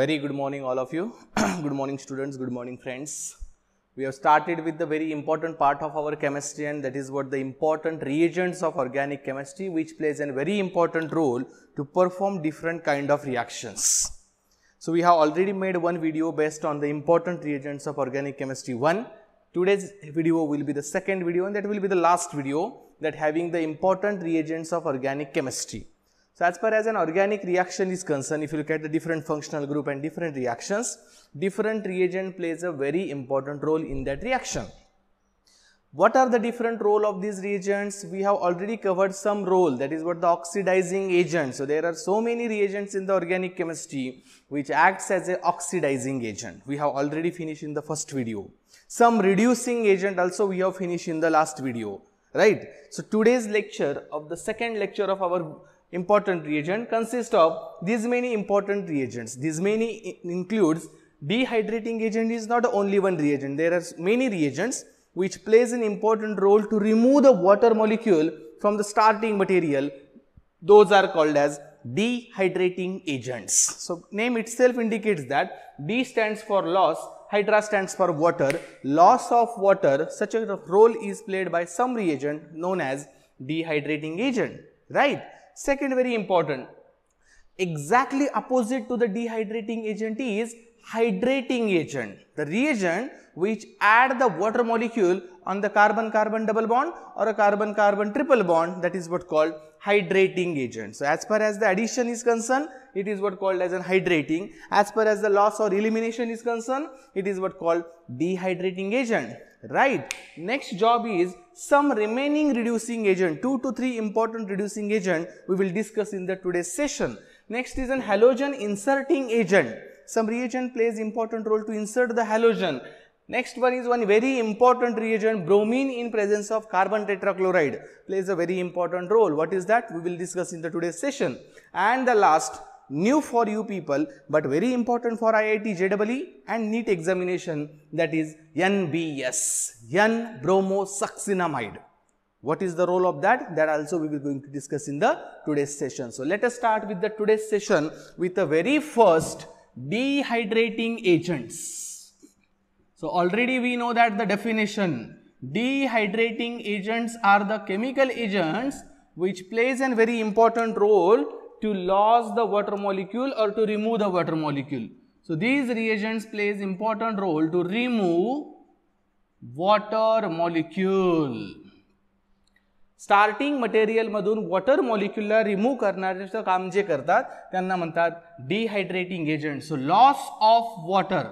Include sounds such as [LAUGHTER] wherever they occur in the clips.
very good morning all of you. [CLEARS THROAT] good morning students, good morning friends. We have started with the very important part of our chemistry and that is what the important reagents of organic chemistry which plays a very important role to perform different kind of reactions. So, we have already made one video based on the important reagents of organic chemistry 1. Today's video will be the second video and that will be the last video that having the important reagents of organic chemistry. So as far as an organic reaction is concerned, if you look at the different functional group and different reactions, different reagent plays a very important role in that reaction. What are the different role of these reagents? We have already covered some role that is what the oxidizing agent. So there are so many reagents in the organic chemistry which acts as an oxidizing agent. We have already finished in the first video. Some reducing agent also we have finished in the last video, right? So today's lecture of the second lecture of our important reagent consists of these many important reagents. These many includes dehydrating agent is not only one reagent. There are many reagents which plays an important role to remove the water molecule from the starting material. Those are called as dehydrating agents. So, name itself indicates that D stands for loss, hydra stands for water. Loss of water, such a role is played by some reagent known as dehydrating agent, right? Second, very important, exactly opposite to the dehydrating agent is hydrating agent, the reagent which add the water molecule on the carbon-carbon double bond or a carbon-carbon triple bond that is what called hydrating agent. So, as far as the addition is concerned, it is what called as an hydrating. As far as the loss or elimination is concerned, it is what called dehydrating agent right next job is some remaining reducing agent two to three important reducing agent we will discuss in the today's session next is an halogen inserting agent some reagent plays important role to insert the halogen next one is one very important reagent bromine in presence of carbon tetrachloride plays a very important role what is that we will discuss in the today's session and the last new for you people but very important for IIT JEE and NEET examination that is NBS, N-bromosuccinamide. What is the role of that? That also we will going to discuss in the today's session. So let us start with the today's session with the very first dehydrating agents. So already we know that the definition dehydrating agents are the chemical agents which plays a very important role to loss the water molecule or to remove the water molecule. So these reagents plays important role to remove water molecule. Starting मटेरियलमधून water मॉलिक्युलला remove remove काम जे करतात त्यांना म्हणतात dehydrating agent so loss of water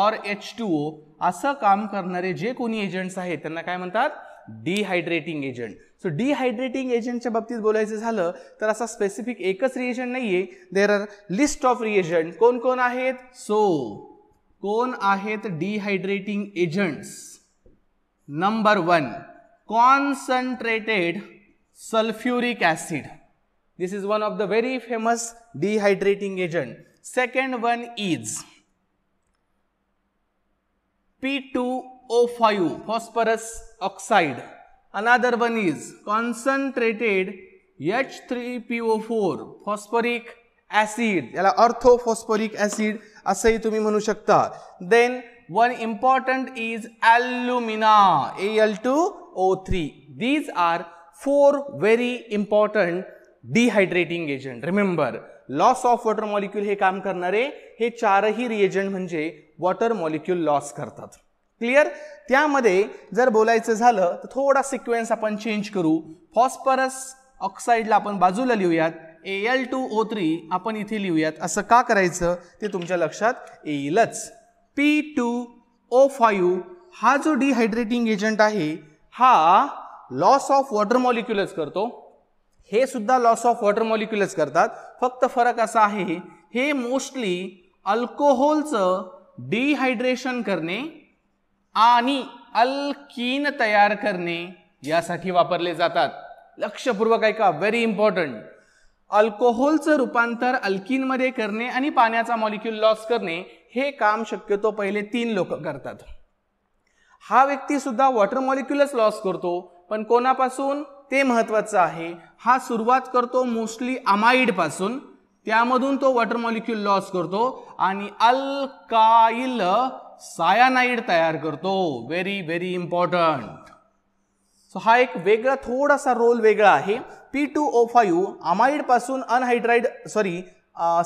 of H two O असं काम करणारे जे कोणी एजंट्स आहेत त्यांना काय म्हणतात डिहायड्रेटिंग एजंट सो डिहायड्रेटिंग एजंटच्या बाबतीत बोलायचं झालं तर असा स्पेसिफिक एकच रिएजंट नाही आहे there are list of reagent कोण कोण आहेत सो कोण आहेत dehydrating agents number one concentrated sulphuric acid this is one of the very famous dehydrating agent second one is P two O five phosphorus oxide. Another one is concentrated H3PO4 phosphoric acid. याला orthophosphoric acid असंही तुम्ही म्हणू शकता. Then one important is alumina Al2O3. These are four very important dehydrating agent. Remember loss of water molecule हे काम करणारे हे चारही रिएजंट म्हणजे वॉटर मॉलिक्यूल लॉस करतात क्लिअर त्यामध्ये जर बोलायचं झालं तर थोडा सिक्वेन्स आपण चेंज करू फॉस्फरस ऑक्साईडला आपण बाजूला लिहूयात A L two O three आपण इथे लिहूयात असं का करायचं ते तुमच्या लक्षात येईलच पी टू ओ फायू हा जो डिहायड्रेटिंग एजंट आहे हा लॉस ऑफ वॉटर मॉलिक्युलच करतो हे सुद्धा लॉस ऑफ वॉटर मॉलिक्युलच करतात फक्त फरक असा आहे हे मोस्टली अल्कोहोलचं डिहायड्रेशन करणे आणि अल्कीन तयार करणे यासाठी वापरले जातात लक्षपूर्वक ऐका व्हेरी इम्पॉर्टंट अल्कोहोलचं रूपांतर अल्कीनमध्ये करणे आणि पाण्याचा मॉलिक्यूल लॉस करणे हे काम शक्यतो पहिले तीन लोक करतात हा व्यक्ती सुद्धा वॉटर मॉलिक्युलच लॉस करतो पण कोणापासून ते महत्त्वाचं आहे हा सुरुवात करतो मोस्टली अमाइडपासून त्यामधून तो वॉटर मॉलिक्यूल लॉस करतो आणि अल्काइल सायानाईड तयार करतो व्हेरी व्हेरी इम्पॉर्टंट सो हा एक वेगळा थोडासा रोल वेगळा आहे पी टू ओ फाईव्ह पासून अनहायड्राईड सॉरी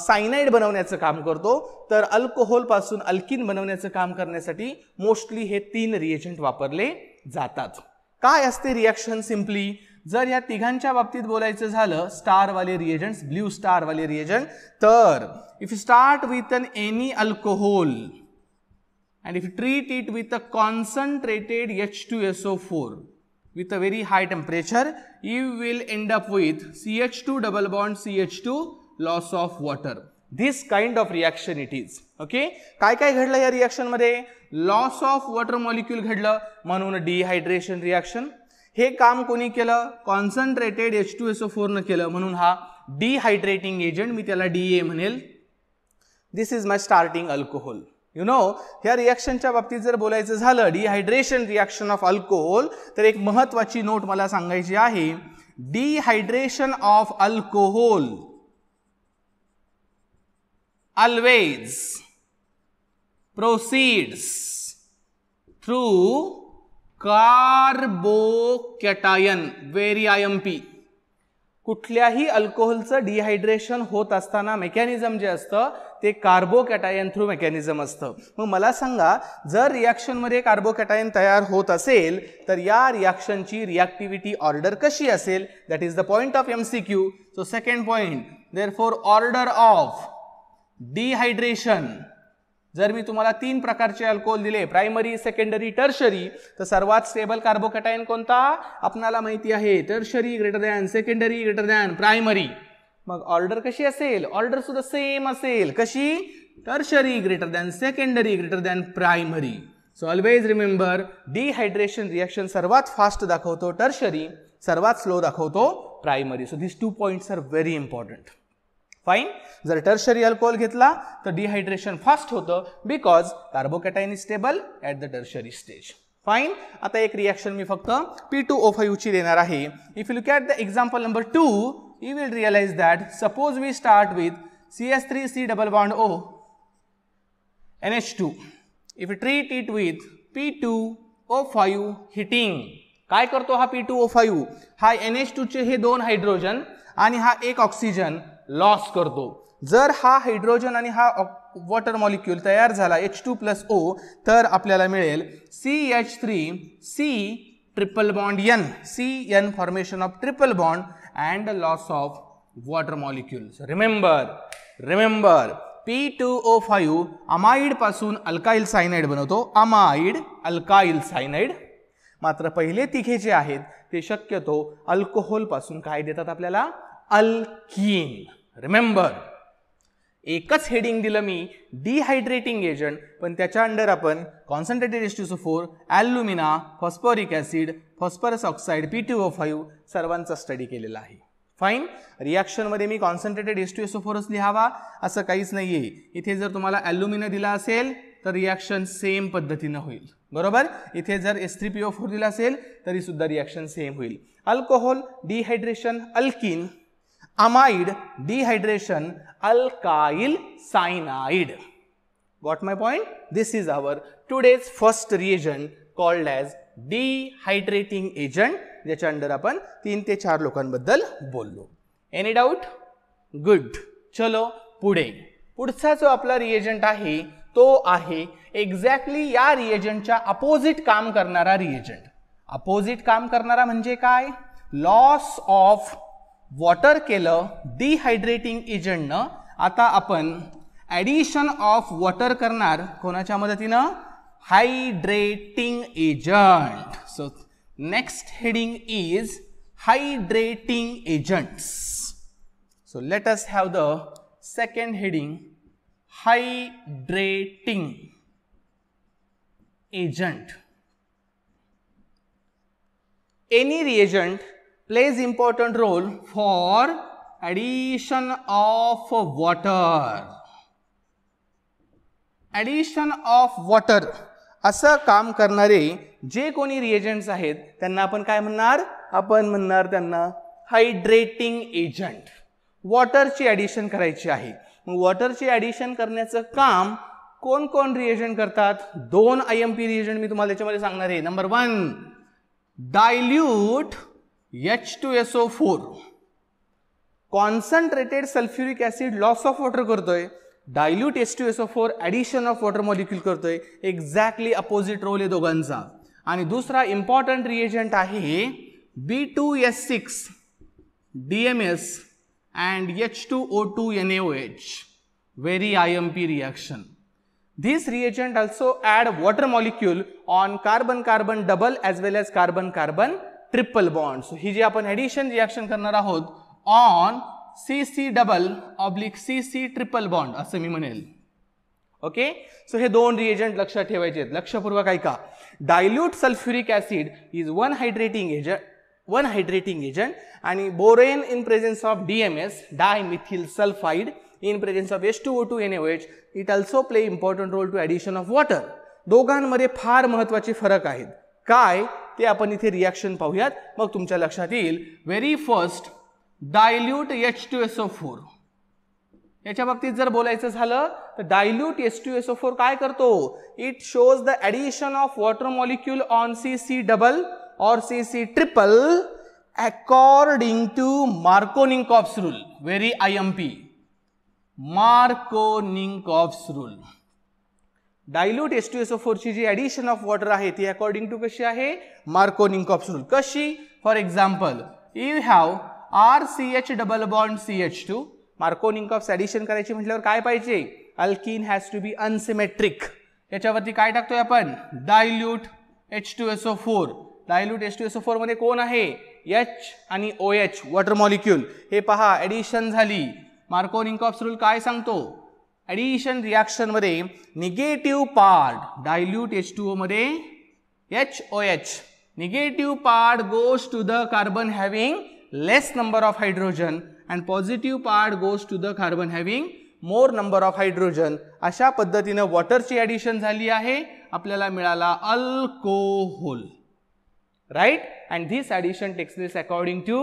सायनाईड बनवण्याचं काम करतो तर अल्कोहोलपासून अल्किन बनवण्याचं काम करण्यासाठी मोस्टली हे तीन रिएजंट वापरले जातात काय असते रिॲक्शन सिम्पली जर या तिघांच्या बाबतीत बोलायचं झालं स्टारवाले रिएजंट्स ब्ल्यू स्टारवाले रिएजंट तर if you start with an any alcohol and if you treat it with a concentrated H2SO4 with a very high temperature, you will end up with CH2 double bond CH2 loss of water. This kind of reaction it is. Okay? Kai kai ghadla ya reaction madhe? Loss of water molecule ghadla manun dehydration reaction. He kaam koni kela? Concentrated H2SO4 na kela manun dehydrating agent mithyala DA manil. This is my starting alcohol. You know ह्या रिॲक्शनच्या बाबतीत जर बोलायचं झालं dehydration reaction of alcohol तर एक महत्त्वाची note मला सांगायची आहे dehydration of alcohol always proceeds through carbocation very I M P कुठल्याही अल्कोहोलचं डिहायड्रेशन होत असताना मेकॅनिझम जे असतं ते कार्बोकॅटायन थ्रू मेकॅनिझम असतं मग मला सांगा जर रिॲक्शनमध्ये कार्बोकॅटायन तयार होत असेल तर या रिॲक्शनची रिॲक्टिव्हिटी ऑर्डर कशी असेल that is the point of M C Q so second point therefore order of dehydration जर मी तुम्हाला तीन प्रकारचे अल्कोहोल दिले प्रायमरी सेकंडरी टर्शरी तर सर्वात स्टेबल कार्बोकॅटायन कोणता आपणाला माहिती आहे tertiary greater than secondary greater than primary मग ऑर्डर कशी असेल ऑर्डर सुद्धा सेम असेल कशी tertiary greater than secondary greater than primary so always remember dehydration reaction सर्वात फास्ट दाखवतो टर्शरी सर्वात स्लो दाखवतो primary so this two points are very important fine जर टर्शरी अल्कोहोल घेतला तर डिहायड्रेशन फास्ट होतं because carbocation is stable at the tertiary stage fine आता एक रिॲक्शन मी फक्त पी टू ओ फाईव्हची देणार आहे if you get the example number two you will realize that suppose we start with CS3C double bond O NH2. If with treat it with P2O5 heating, काय करतो हा P two O five हा N H टूचे हे दोन hydrogen आणि हा एक ऑक्सिजन लॉस करतो जर हा हायड्रोजन आणि हा वॉटर मॉलिक्यूल तयार झाला एच टू प्लस ओ तर आपल्याला मिळेल C H three C triple bond N C N formation of triple bond and the loss of water molecules. Remember, remember P2O5 amide पासून अल्काईल सायनाईड बनवतो amide alkyl cyanide मात्र पहिले तिघे जे आहेत ते शक्यतो अल्कोहोल पासून काय देतात आपल्याला अल्कीन रिमेंबर एकच हेडिंग दिलं मी डिहायड्रेटिंग एजंट पण त्याच्या अंडर आपण concentrated S two four alumina acid phosphorus oxide P T O five सर्वांचा स्टडी केलेला आहे फाईन रिॲक्शनमध्ये मी कॉन्सन्ट्रेटेड एस टू फोरस लिहावा असं काहीच नाही आहे इथे जर तुम्हाला ॲल्युमिना दिला असेल तर रिॲक्शन सेम पद्धतीनं होईल बरोबर इथे जर S three P O four दिला असेल तरी रिॲक्शन सेम होईल alcohol dehydration alkene amide dehydration alkyl cyanide what my point this is our today's first reagent called as dehydrating agent ज्याच्या अंडर आपण तीन ते चार लोकांबद्दल बोललो एनी डाऊट गुड चलो पुढे पुढचा जो आपला रिएजंट आहे तो आहे एक्झॅक्टली या रिएजंटच्या अपोजिट काम करणारा रिएजंट अपोजिट काम करणारा म्हणजे काय लॉस ऑफ वॉटर केलं डिहायड्रेटिंग एजंटनं आता आपण ॲडिशन ऑफ वॉटर करणार कोणाच्या मदतीनं hydrating agent. So, next heading is hydrating agents. So, let us have the second heading hydrating agent. Any reagent plays important role for addition of water. Addition of water असं काम करणारे जे कोणी reagents आहेत त्यांना आपण काय म्हणणार आपण म्हणणार त्यांना हायड्रेटिंग एजंट वॉटरची ॲडिशन करायची आहे मग वॉटरची ॲडिशन करण्याचं काम कोण कोण रिएजंट करतात दोन आय एम पी रिएजंट मी तुम्हाला त्याच्यामध्ये सांगणार आहे number one dilute H two S O four concentrated sulphuric acid loss of water करतोय dilute S two S O four addition of water molecule करतोय एक्झॅक्टली अपोजिट रोल आहे दोघांचा आणि दुसरा इम्पॉर्टंट रिएजंट आहे B two S six D M S and H two O two N O H very I M P reaction this reagent also add water molecule on carbon carbon double as well as carbon carbon triple bonds ही जी आपण addition reaction करणार आहोत on C C double oblique C C triple bond असं मी म्हणेल okay so हे दोन रिएजंट लक्षात ठेवायचे आहेत लक्षपूर्वक ऐका dilute sulphuric acid is one hydrating agent one hydrating agent आणि borane in presence of D M S methyl sulphide in presence of S two O two N H it also play important role to addition of water दोघांमध्ये फार महत्त्वाचे फरक आहेत काय ते आपण इथे रिॲक्शन पाहूयात मग तुमच्या लक्षात येईल very first dilute H two S O four याच्या बाबतीत जर बोलायचं झालं तर dilute H two S O four काय करतो it shows the addition of water molecule on C C double or C C triple according to Markovnikov's rule very I M P Markovnikov's rule dilute S two S O फोरची जी addition of water आहे ती according to कशी आहे offs rule कशी for example you have R C H double bond C H two Markovnikov करायची म्हटल्यावर काय पाहिजे alkene has to be unsymmetric याच्यावरती काय टाकतोय आपण dilute H two S O four dilute H two S O फोरमध्ये कोण आहे एच आणि ओ एच वॉटर मॉलिक्यूल हे पहा ॲडिशन झाली ऑफ रूल काय सांगतो ॲडिशन रिॲक्शनमध्ये negative part dilute H two ओमध्ये H O H negative part goes to the carbon having less number of hydrogen and positive part goes to the carbon having more number of hydrogen अशा पद्धतीनं वॉटरची addition झाली आहे आपल्याला मिळाला alcohol right and this addition takes place according to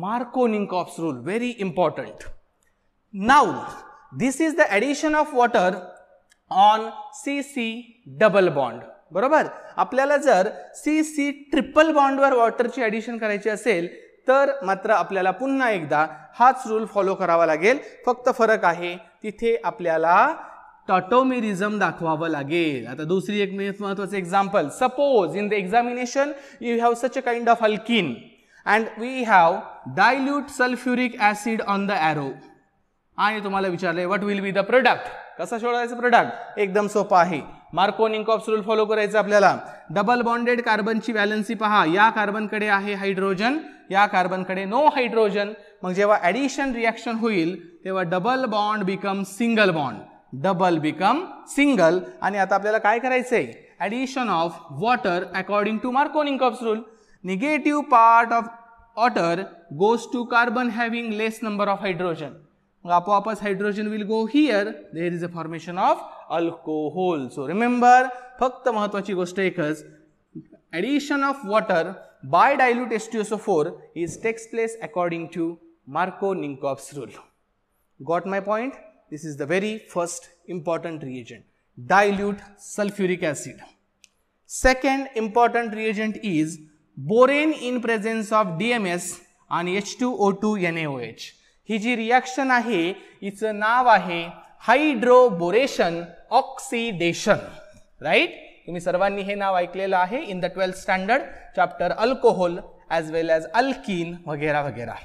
Markovnikov's rule very important now this is the addition of water on C C double bond बरोबर आपल्याला जर सी सी ट्रिपल बॉन्डवर वॉटरची ॲडिशन करायची असेल तर मात्र आपल्याला पुन्हा एकदा हाच रूल फॉलो करावा लागेल फक्त फरक आहे तिथे आपल्याला टॉटोमेरिझम दाखवावं लागेल आता दुसरी एक महत्वाचं example suppose in the examination you have such a kind of alkene and we have dilute sulphuric acid on the arrow आणि तुम्हाला विचारले what will be the product कसा शोधायचं प्रोडक्ट एकदम सोपं आहे इंकॉप्स रूल फॉलो करायचं आपल्याला डबल बॉन्डेड कार्बनची व्हॅलन्सी पहा या कार्बनकडे आहे हायड्रोजन या कार्बनकडे नो हायड्रोजन मग जेव्हा ॲडिशन रिॲक्शन होईल तेव्हा double bond become single bond double become single आणि आता आपल्याला काय करायचं आहे addition of water according to Markovnikov's rule negative part of water goes to carbon having less number of hydrogen Gapoapus hydrogen will go here. There is a formation of alcohol. So remember, फक्त महत्वाची गोष्ट addition of water by dilute H2SO4 is takes place according to Marco Ninkov's rule. Got my point? This is the very first important reagent, dilute sulfuric acid. Second important reagent is borane in presence of DMS and H2O2 NaOH. ही जी reaction आहे हिचं नाव आहे hydroboration oxidation right तुम्ही सर्वांनी हे नाव ऐकलेलं आहे in the twelfth standard chapter alcohol as well as alkene वगैरे वगैरे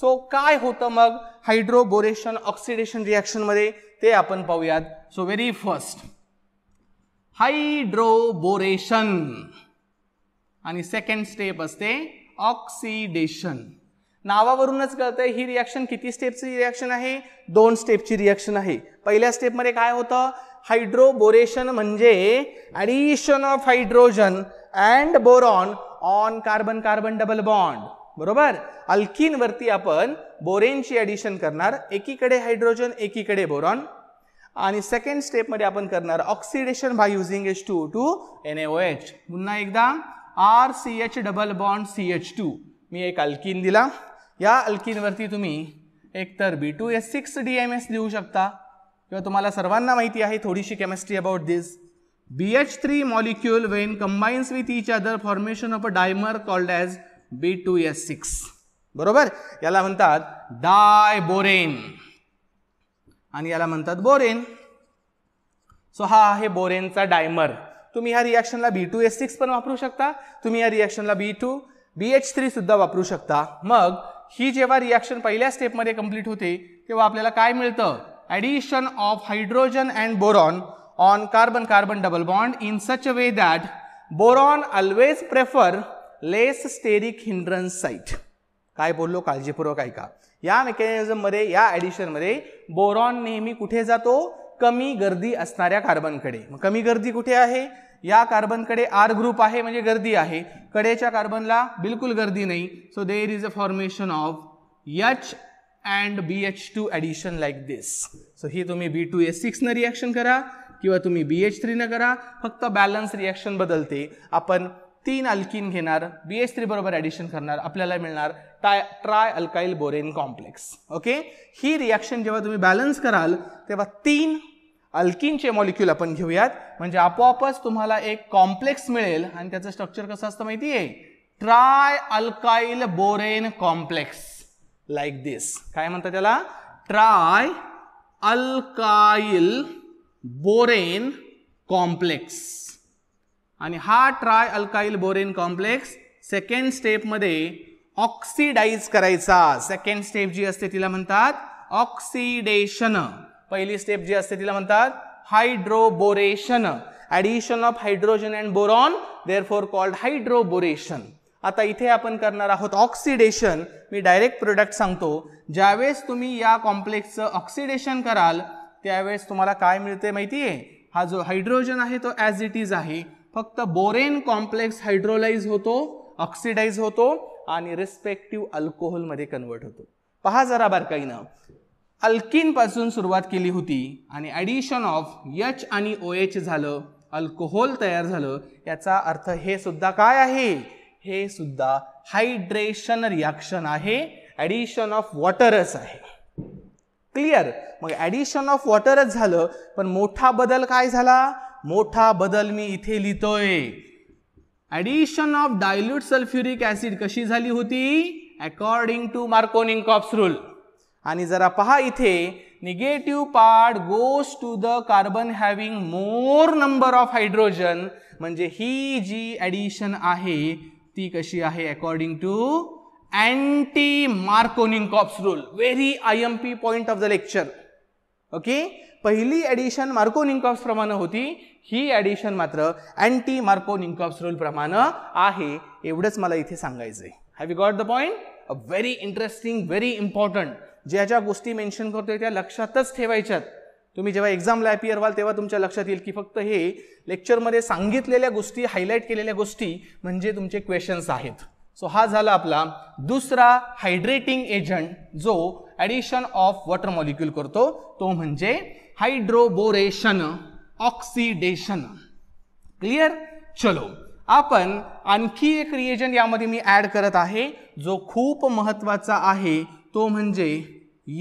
सो काय होतं मग हायड्रोबोरेशन ऑक्सिडेशन रिॲक्शनमध्ये ते आपण पाहूयात सो व्हेरी फर्स्ट हायड्रोबोरेशन आणि सेकंड स्टेप असते ऑक्सिडेशन नावावरूनच कळतं ही रिॲक्शन किती स्टेपची रिॲक्शन आहे दोन स्टेपची रिॲक्शन आहे पहिल्या स्टेपमध्ये काय होतं हायड्रोबोरेशन म्हणजे addition of hydrogen and boron on carbon carbon double bond बरोबर अल्किनवरती आपण बोरेनची ॲडिशन करणार एकीकडे हायड्रोजन एकीकडे बोरॉन आणि सेकंड स्टेपमध्ये आपण करणार oxidation by using H two two N A O H पुन्हा एकदा R C H double bond C H two मी एक अल्किन दिला या अल्कीनवरती तुम्ही एकतर B two S six D M S लिहू शकता किंवा तुम्हाला सर्वांना माहिती आहे थोडीशी chemistry about this B H three molecule when combines with each other formation of a dimer called as B two S six बरोबर याला म्हणतात डाय बोरेन आणि याला म्हणतात बोरेन सो हा आहे बोरेनचा डायमर तुम्ही ह्या रिॲक्शनला बी टू एस सिक्स पण वापरू शकता तुम्ही या रिॲक्शनला B two B H three सुद्धा वापरू शकता मग ही जेव्हा रिॲक्शन पहिल्या स्टेपमध्ये कंप्लीट होते तेव्हा आपल्याला काय मिळतं addition of hydrogen and boron on carbon carbon double bond in such a way that boron always prefer less steric hindrance site काय बोललो काळजीपूर्वक ऐका या मेकॅनिझममध्ये या ॲडिशनमध्ये बोरॉन नेहमी कुठे जातो कमी गर्दी असणाऱ्या कार्बनकडे मग कमी गर्दी कुठे आहे या कार्बनकडे आर ग्रुप आहे म्हणजे गर्दी आहे कडेच्या कार्बनला बिलकुल गर्दी नाही so there is a formation of H and B H two addition like this so ही तुम्ही बी टू एस सिक्सनं रिॲक्शन करा किंवा तुम्ही बी एच थ्रीनं करा फक्त बॅलन्स रिॲक्शन बदलते आपण तीन अल्किन घेणार बी एच थ्री बरोबर ॲडिशन करणार आपल्याला मिळणार टाय trialkyl borane complex okay ही रिॲक्शन जेव्हा तुम्ही बॅलन्स कराल तेव्हा तीन अल्किनचे मॉलिक्यूल आपण घेऊयात म्हणजे आपोआपच तुम्हाला एक कॉम्प्लेक्स मिळेल आणि त्याचं स्ट्रक्चर कसं असतं माहिती आहे trialkyl borane complex like this काय म्हणतात त्याला ट्राय अल्काइल बोरेन कॉम्प्लेक्स आणि हा trialkyl borane complex second स्टेपमध्ये ऑक्सिडाईज करायचा सेकंड स्टेप जी असते तिला म्हणतात ऑक्सिडेशन पहिली स्टेप जी असते तिला म्हणतात hydroboration addition of hydrogen and boron therefore called hydroboration आता इथे आपण करणार आहोत ऑक्सिडेशन मी डायरेक्ट प्रोडक्ट सांगतो ज्यावेळेस तुम्ही या कॉम्प्लेक्सचं ऑक्सिडेशन कराल त्यावेळेस तुम्हाला काय मिळते माहिती आहे हा जो हायड्रोजन आहे तो ॲज इट इज आहे फक्त बोरेन कॉम्प्लेक्स हायड्रोलाइज होतो ऑक्सिडाइज होतो आणि रिस्पेक्टिव्ह अल्कोहोलमध्ये कन्वर्ट होतो पहा जरा बारकाईनं अल्किनपासून सुरुवात केली होती आणि ॲडिशन ऑफ यच आणि ओ एच झालं अल्कोहोल तयार झालं याचा अर्थ हे सुद्धा काय आहे हे सुद्धा हायड्रेशन रिॲक्शन आहे ॲडिशन ऑफ वॉटरच आहे क्लिअर मग ॲडिशन ऑफ वॉटरच झालं पण मोठा बदल काय झाला मोठा बदल मी इथे लिहितोय addition of dilute sulphuric acid कशी झाली होती according to Markovnikov's rule आणि जरा पहा इथे negative part goes to the carbon having more number of hydrogen म्हणजे ही जी ॲडिशन आहे ती कशी आहे अकॉर्डिंग टू अँटी कॉप्स rule very I M P point of the lecture okay पहिली ॲडिशन मार्कोनिंगकॉप्स प्रमाणे होती ही ॲडिशन मात्र अँटी मार्कोनिंगकॉप्स रूल प्रमाणे आहे एवढंच मला इथे सांगायचं आहे have you got the point a very interesting very important ज्या ज्या गोष्टी मेन्शन करतोय त्या लक्षातच ठेवायच्यात तुम्ही जेव्हा एक्झामला अपियर व्हाल तेव्हा तुमच्या लक्षात येईल की फक्त हे लेक्चरमध्ये सांगितलेल्या गोष्टी हायलाईट केलेल्या गोष्टी म्हणजे तुमचे क्वेश्चन्स आहेत सो हा झाला आपला दुसरा हायड्रेटिंग एजंट जो ॲडिशन ऑफ वॉटर मॉलिक्यूल करतो तो म्हणजे हायड्रोबोरेशन ऑक्सिडेशन क्लिअर चलो आपण आणखी एक रिएजंट यामध्ये मी ॲड करत आहे जो खूप महत्त्वाचा आहे तो म्हणजे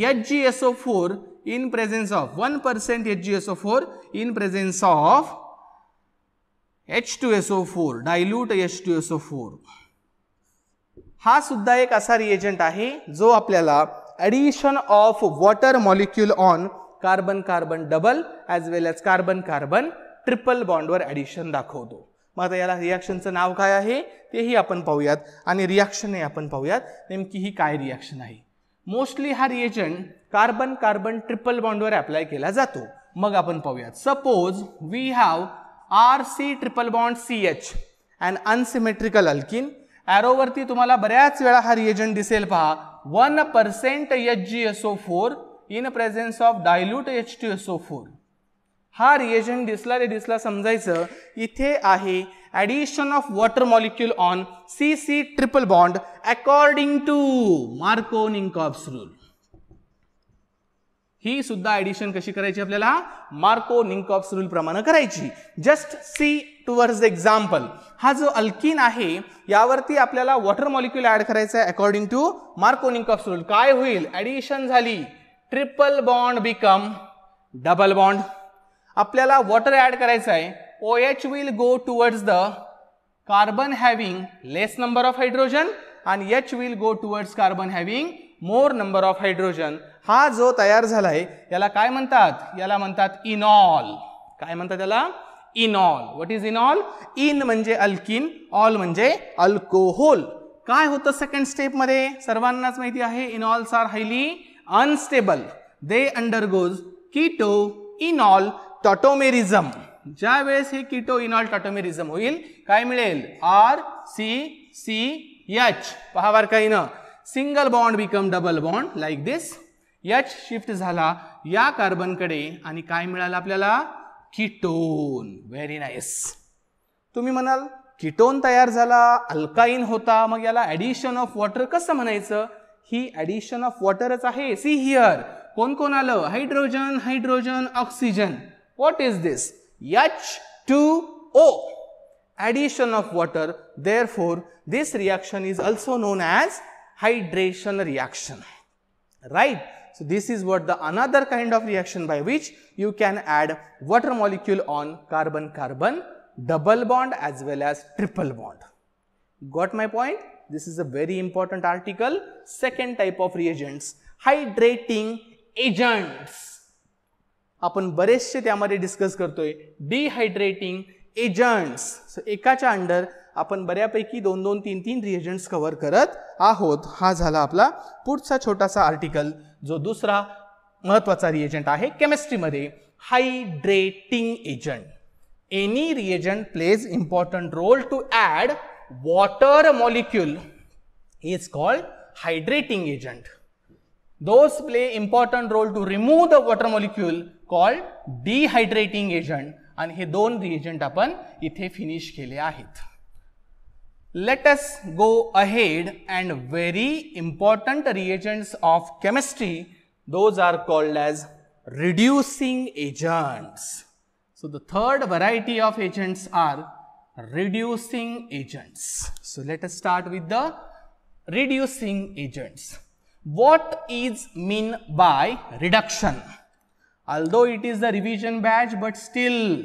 H G S O four in presence of one percent H G S O four in presence of H two S O four dilute H two S O four हा सुद्धा एक असा रिएजंट आहे जो आपल्याला addition of water molecule on carbon carbon double as well as carbon carbon triple बॉन्डवर addition दाखवतो मग आता याला रिॲक्शनचं नाव काय आहे तेही आपण पाहूयात आणि रिॲक्शनही आपण पाहूयात नेमकी ही काय रिॲक्शन आहे मोस्टली हा रिएजंट कार्बन कार्बन ट्रिपल बॉन्डवर अप्लाय केला जातो मग आपण पाहूयात suppose we have R C triple bond C H and unsymmetrical alkyne ॲरोवरती तुम्हाला बऱ्याच वेळा हा रिएजंट दिसेल पहा one percent H G S O four in presence of dilute H T S O four हा रिएशन दिसला रे दिसला समजायचं इथे आहे addition of water molecule on C C triple bond according to मार्कोनिंकॉप्स rule ही सुद्धा ॲडिशन कशी करायची आपल्याला मार्को रूल प्रमाणे करायची just see towards the example हा जो अल्किन आहे यावरती आपल्याला वॉटर मॉलिक्यूल ॲड करायचं आहे according to Markovnikov's rule काय होईल ॲडिशन झाली triple bond become double bond आपल्याला वॉटर ॲड करायचं आहे O H will go towards the carbon having less number of hydrogen आणि H will go towards carbon having more number of hydrogen हा जो तयार झाला आहे याला काय म्हणतात याला म्हणतात इनॉल काय म्हणतात याला enol what is enol ene म्हणजे अल्किन ऑल म्हणजे अल्कोहोल काय होतं सेकंड स्टेपमध्ये सर्वांनाच माहिती आहे enols are highly unstable they undergo keto enol tautomerism ज्या वेळेस हे किटो इनॉल टॉटोमेरिझम होईल काय मिळेल आर सी सी एच पहा न single bond become double bond like this H shift झाला या कार्बनकडे आणि काय मिळालं आपल्याला किटोन व्हेरी नाईस तुम्ही म्हणाल किटोन तयार झाला अल्काईन होता मग याला ॲडिशन ऑफ वॉटर कसं म्हणायचं ही ॲडिशन ऑफ वॉटरच आहे सी हिअर कोण कोण आलं hydrogen hydrogen oxygen What is this? H2O addition of water. Therefore, this reaction is also known as hydration reaction, right? So, this is what the another kind of reaction by which you can add water molecule on carbon-carbon double bond as well as triple bond. Got my point? This is a very important article. Second type of reagents, hydrating agents. आपण बरेचसे त्यामध्ये discuss करतोय डिहायड्रेटिंग agents एकाच्या under आपण बऱ्यापैकी दोन दोन तीन तीन रिएजंट्स कव्हर करत आहोत हा झाला आपला पुढचा छोटासा आर्टिकल जो दुसरा महत्त्वाचा रिएजंट आहे केमिस्ट्रीमध्ये hydrating agent any reagent plays important role to add water molecule is called hydrating agent Those play important role to remove the water molecule called dehydrating agent and he दोन reagent आपण इथे finish केले आहेत let us go ahead and very important reagents of chemistry those are called as reducing agents so the third variety of agents are reducing agents so let us start with the reducing agents What is mean by reduction? Although it is the revision batch, but still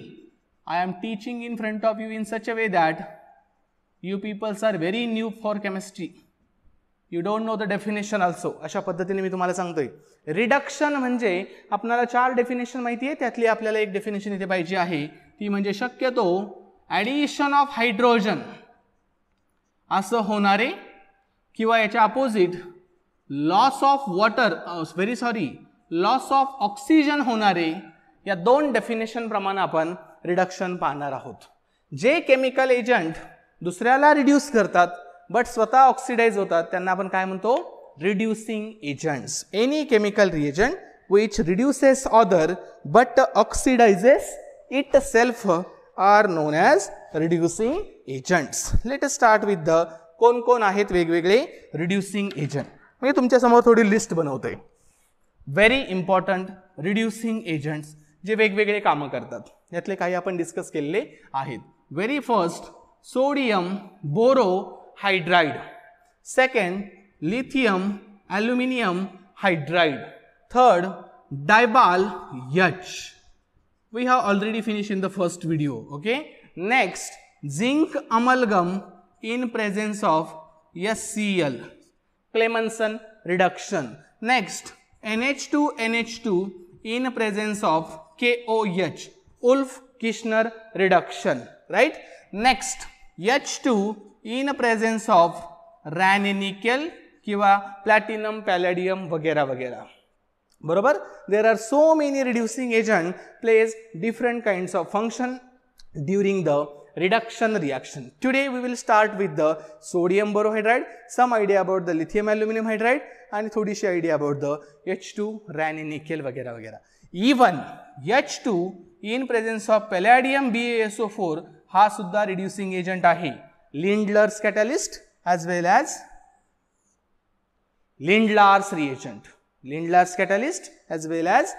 I am teaching in front of you in such a way that you people are very new for chemistry. You don't know the definition also अशा पद्धतीने मी तुम्हाला सांगतोय reduction म्हणजे char चार definition माहिती आहे त्यातली आपल्याला एक डेफिनेशन इथे पाहिजे आहे ती म्हणजे शक्यतो ॲडिशन ऑफ हायड्रोजन असं होणारे किंवा याच्या opposite loss of water very sorry loss of oxygen होणारे या दोन डेफिनेशनप्रमाणे आपण रिडक्शन पाहणार आहोत जे केमिकल एजंट दुसऱ्याला रिड्यूस करतात बट स्वतः ऑक्सिडाइज होतात त्यांना आपण काय म्हणतो reducing agents any chemical reagent which reduces other but oxidizes itself are known as reducing agents let start with the कोण कोण आहेत वेगवेगळे रिड्युसिंग एजंट मी म्हणजे तुमच्यासमोर थोडी लिस्ट बनवते व्हेरी इम्पॉर्टंट रिड्युसिंग एजंट्स जे वेगवेगळे कामं करतात यातले काही आपण डिस्कस केलेले आहेत very first sodium borohydride second lithium aluminium hydride third DIBAL H we have already finish in the first video okay next zinc amalgam in presence of S C L Clemenson reduction. Next, NH2 NH2 in presence of KOH, Ulf Kishner reduction, right? Next, H2 in presence of Raney nickel किंवा platinum palladium वगैरा वगैरा बरोबर there are so many reducing agent plays different kinds of function during the reduction reaction. Today we will start with the sodium borohydride, some idea about the lithium aluminum hydride and thodishi idea about the H2 rani nickel vagera vagera. Even H2 in presence of palladium BaSO4 हा reducing agent agent आहे catalyst as well as as reagent, reagent catalyst as well as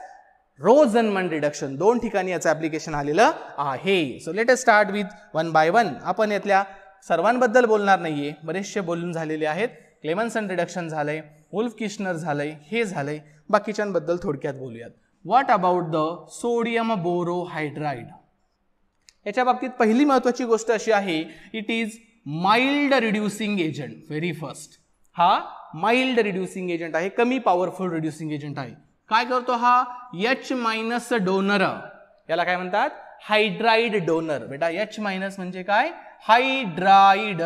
मन reduction दोन ठिकाणी याचं application आलेलं आहे so let's start with one by one आपण यातल्या सर्वांबद्दल बोलणार नाही आहे बरेचसे बोलून झालेले आहेत क्लेमन्सन रिडक्शन झालंय आहे वुल्फ किशनर झालंय हे झालंय बाकीच्यांबद्दल थोडक्यात बोलूयात what about the sodium borohydride याच्या बाबतीत पहिली महत्त्वाची गोष्ट अशी आहे it is mild reducing agent very first हा माइल्ड रिड्युसिंग एजंट आहे कमी पॉवरफुल रिड्युसिंग एजंट आहे काय करतो हा एच मायनस डोनर याला काय म्हणतात हायड्राईड डोनर बेटा एच मायनस म्हणजे काय हायड्राईड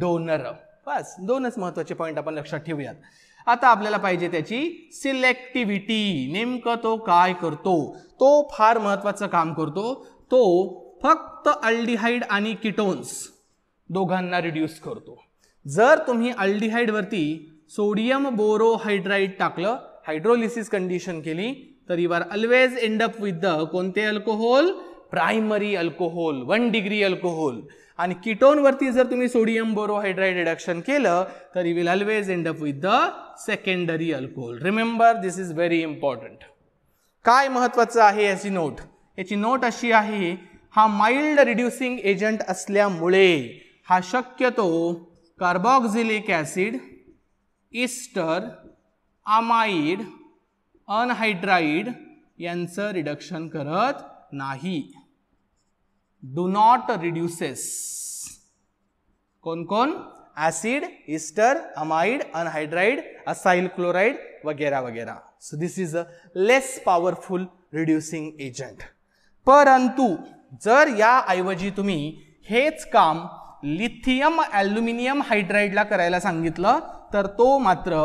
डोनर बस दोनच महत्वाचे पॉईंट आपण लक्षात ठेवूयात आता आपल्याला पाहिजे त्याची सिलेक्टिव्हिटी नेमकं तो काय करतो तो फार महत्वाचं काम करतो तो फक्त अल्डिहाईड आणि किटोन्स दोघांना रिड्यूस करतो जर तुम्ही अल्डिहाईडवरती सोडियम बोरोहायड्राईड टाकलं हायड्रोलिसिस कंडिशन केली तर you are always end up with the कोणते alcohol primary alcohol one degree alcohol आणि किटोनवरती जर तुम्ही सोडियम बोरोहायड्राईड रिडक्शन केलं तर you will always end up with the secondary alcohol remember this is very important काय महत्त्वाचं आहे याची नोट याची नोट अशी आहे हा माइल्ड रिड्युसिंग एजंट असल्यामुळे हा शक्यतो carboxylic acid ester amide anhydride यांचं रिडक्शन करत नाही डू नॉट रिड्युसेस कोण कोण acid ester amide anhydride acyl chloride वगैरे वगैरे so this is a less powerful reducing agent परंतु जर याऐवजी तुम्ही हेच काम लिथियम ॲल्युमिनियम हायड्राईडला करायला सांगितलं तर तो मात्र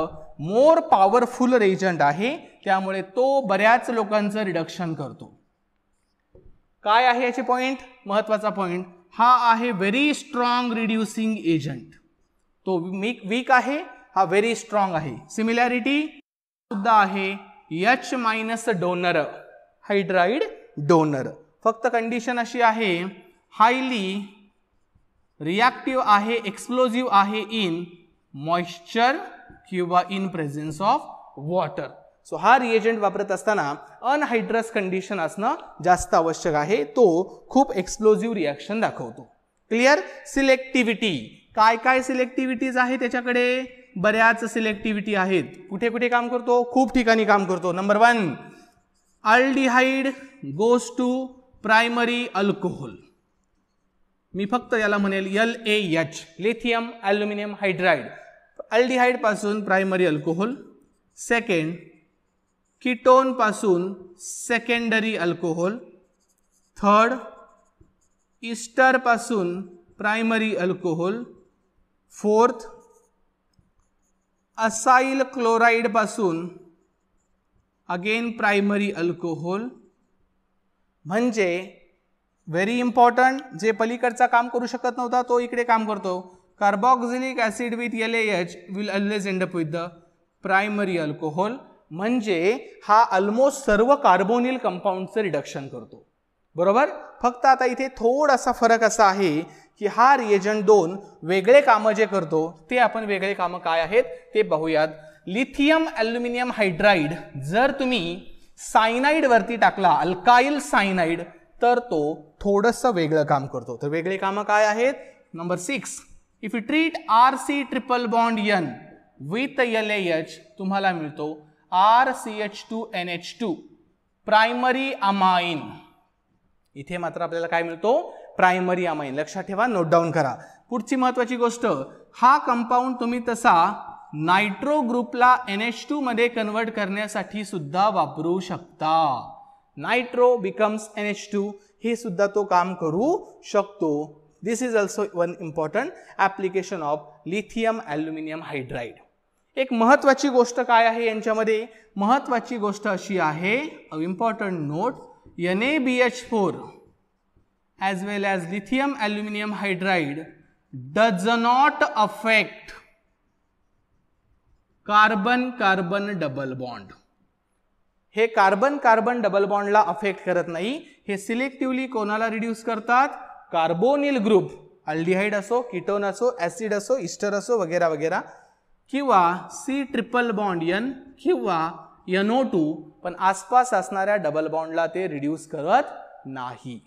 मोर पॉवरफुल रेजंट आहे त्यामुळे तो बऱ्याच लोकांचं रिडक्शन करतो काय आहे याचे पॉईंट महत्त्वाचा पॉईंट हा आहे व्हेरी स्ट्रॉंग रिड्युसिंग एजंट तो वीक वीक आहे हा व्हेरी स्ट्रॉंग आहे सिमिलॅरिटी सुद्धा आहे H minus donor hydride donor फक्त कंडिशन अशी आहे हायली रिॲक्टिव्ह आहे एक्सप्लोजिव्ह आहे इन मॉइश्चर किंवा in presence of water so हा रिएजंट वापरत असताना अनहायड्रस कंडिशन असणं जास्त आवश्यक आहे तो खूप एक्सप्लोजिव्ह रिॲक्शन दाखवतो क्लिअर सिलेक्टिव्हिटी काय काय सिलेक्टिव्हिटीज आहे त्याच्याकडे बऱ्याच सिलेक्टिव्हिटी आहेत कुठे कुठे काम करतो खूप ठिकाणी काम करतो number one aldehyde goes to primary alcohol मी फक्त याला म्हणेल L A H lithium aluminium hydride अल्डिहाईडपासून प्रायमरी अल्कोहोल सेकंड किटोनपासून सेकेंडरी अल्कोहोल थर्ड इस्टरपासून प्रायमरी अल्कोहोल फोर्थ असाईल क्लोराईडपासून अगेन प्रायमरी अल्कोहोल म्हणजे व्हेरी इम्पॉर्टंट जे पलीकडचा काम करू शकत नव्हता तो इकडे काम करतो carboxylic acid with L H will always end up with the primary alcohol म्हणजे हा अल्मोस्ट सर्व कार्बोनिल कंपाऊंडचं रिडक्शन करतो बरोबर फक्त आता इथे थोडासा फरक असा आहे की हा रिएजंट दोन वेगळे कामं जे करतो ते आपण वेगळे कामं काय आहेत ते पाहूयात लिथियम ॲल्युमिनियम हायड्राईड जर तुम्ही सायनाईडवरती टाकला अल्काइल सायनाईड तर तो थोडंसं वेगळं काम करतो तर वेगळे कामं काय आहेत number six if you treat R C triple bond N with L H तुम्हाला मिळतो R C H two N H two primary amine इथे मात्र आपल्याला काय मिळतो प्रायमरी अमाइन लक्षात ठेवा नोट डाऊन करा पुढची महत्वाची गोष्ट हा कंपाऊंड तुम्ही तसा नायट्रो ग्रुपला एन एच टू मध्ये कन्वर्ट करण्यासाठी सुद्धा वापरू शकता nitro becomes N H two हे सुद्धा तो काम करू शकतो This is also one important application of lithium aluminium hydride. एक महत्त्वाची गोष्ट काय आहे यांच्यामध्ये महत्त्वाची गोष्ट अशी आहे important note N A B H four as well as lithium aluminium hydride does not affect carbon carbon double bond हे कार्बन कार्बन डबल बॉन्डला अफेक्ट करत नाही हे सिलेक्टिव्हली कोणाला रिड्यूस करतात कार्बोनिल ग्रुप अल्डिहाइड असो किटोन असो ॲसिड असो इस्टर असो वगैरे वगैरे किंवा सी ट्रिपल बॉन्ड यन किंवा यनो टू पण आसपास असणाऱ्या डबल बॉन्डला ते रिड्यूस करत नाही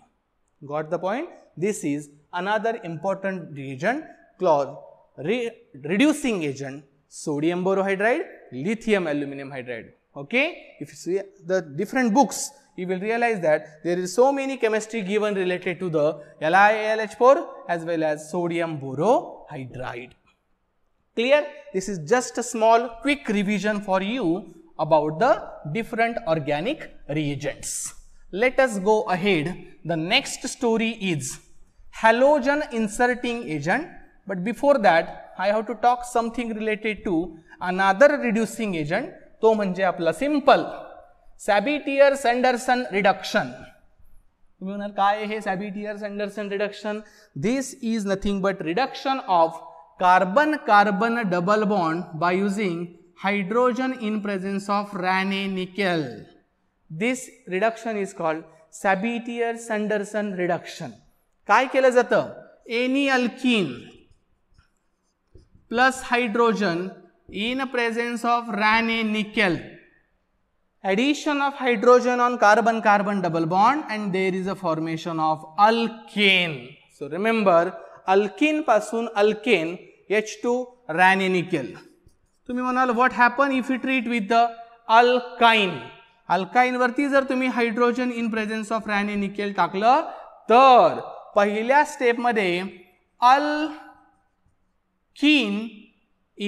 got the point this is another important agent क्लॉज रि reducing agent sodium borohydride lithium aluminium hydride okay if see the different books you will realize that there is so many chemistry given related to the LiAlH4 as well as sodium borohydride. Clear? This is just a small quick revision for you about the different organic reagents. Let us go ahead. The next story is halogen inserting agent. But before that, I have to talk something related to another reducing agent. तो म्हणजे आपला सॅबिटियर Sanderson reduction तुम्ही म्हणाल काय हे Sabatier Sanderson reduction this is nothing but reduction of carbon carbon double bond by using hydrogen in presence of Raney nickel this reduction is called Sabatier Sanderson reduction काय केलं जातं any alkene plus hydrogen in presence of Raney nickel addition of hydrogen on carbon carbon double bond and there is a formation of alkene. so remember alkene pasun alkane h2 raninical tumhi manal what happen if you treat with the alkyne alkyne varti jar tumhi hydrogen in presence of raninical takla tar pahilya step madhe alkene